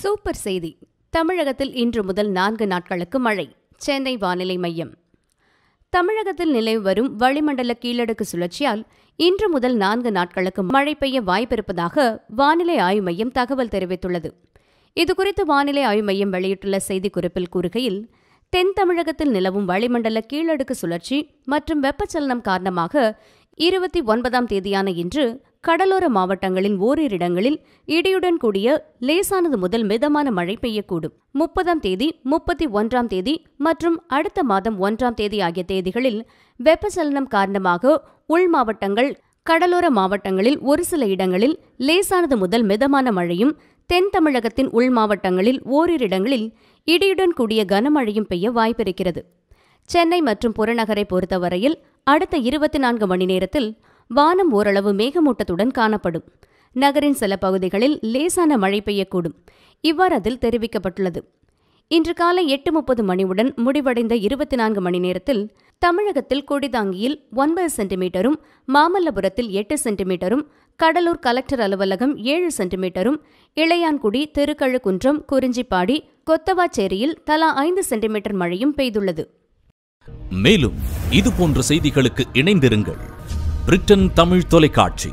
super செய்தி தமிழகத்தில் இன்று முதல் நான்கு நாட்களுக்கு மழை சென்னை வானிலை மையம் தமிழகத்தில் நிலவி வரும் வளிமண்டல கீழடுக்கு சுழற்சியால் இன்று முதல் நான்கு நாட்களுக்கு மழை பெய்ய வாய்ப்பிருப்பதாக வானிலை ஆய்வு மையம் தகவல் தெரிவித்துள்ளது இதுகுறித்து வானிலை ஆய்வு மையம் வெளியிட்டுள்ள செய்திக்குறிப்பில் கூறுகையில் தென் தமிழகத்தில் நிலவும் வளிமண்டல கீழடுக்கு சுழற்சி மற்றும் வெப்பச்சலனம் காரணமாக இருபத்தி ஒன்பதாம் தேதியான இன்று கடலோர மாவட்டங்களின் ஓரிரு இடங்களில் இடியுடன் கூடிய லேசானது முதல் மிதமான மழை பெய்யக்கூடும் முப்பதாம் தேதி முப்பத்தி ஒன்றாம் தேதி மற்றும் அடுத்த மாதம் ஒன்றாம் தேதி ஆகிய தேதிகளில் வெப்பச்சலனம் காரணமாக உள் மாவட்டங்கள் கடலோர மாவட்டங்களில் ஒரு சில இடங்களில் லேசானது முதல் மிதமான மழையும் தென் தமிழகத்தின் உள் மாவட்டங்களில் ஓரிரு இடங்களில் இடியுடன் கூடிய கனமழையும் பெய்ய வாய்ப்பிருக்கிறது சென்னை மற்றும் புறநகரை பொறுத்தவரையில் அடுத்த இருபத்தி நான்கு மணி நேரத்தில் வானம் ஓரளவு மேகமூட்டத்துடன் காணப்படும் நகரின் சில பகுதிகளில் லேசான மழை பெய்யக்கூடும் இவ்வாறு அதில் தெரிவிக்கப்பட்டுள்ளது இன்று காலை எட்டு முப்பது மணியுடன் முடிவடைந்த இருபத்தி நான்கு மணி நேரத்தில் தமிழகத்தில் கொடிதாங்கியில் ஒன்பது சென்டிமீட்டரும் மாமல்லபுரத்தில் எட்டு சென்டிமீட்டரும் கடலூர் கலெக்டர் அலுவலகம் ஏழு சென்டிமீட்டரும் இளையான்குடி திருக்கழுக்குன்றம் குறிஞ்சிப்பாடி கொத்தவாச்சேரியில் தலா ஐந்து சென்டிமீட்டர் மழையும் பெய்துள்ளது மேலும் இது போன்ற செய்திகளுக்கு இணைந்திருங்கள் பிரிட்டன் தமிழ் தொலைக்காட்சி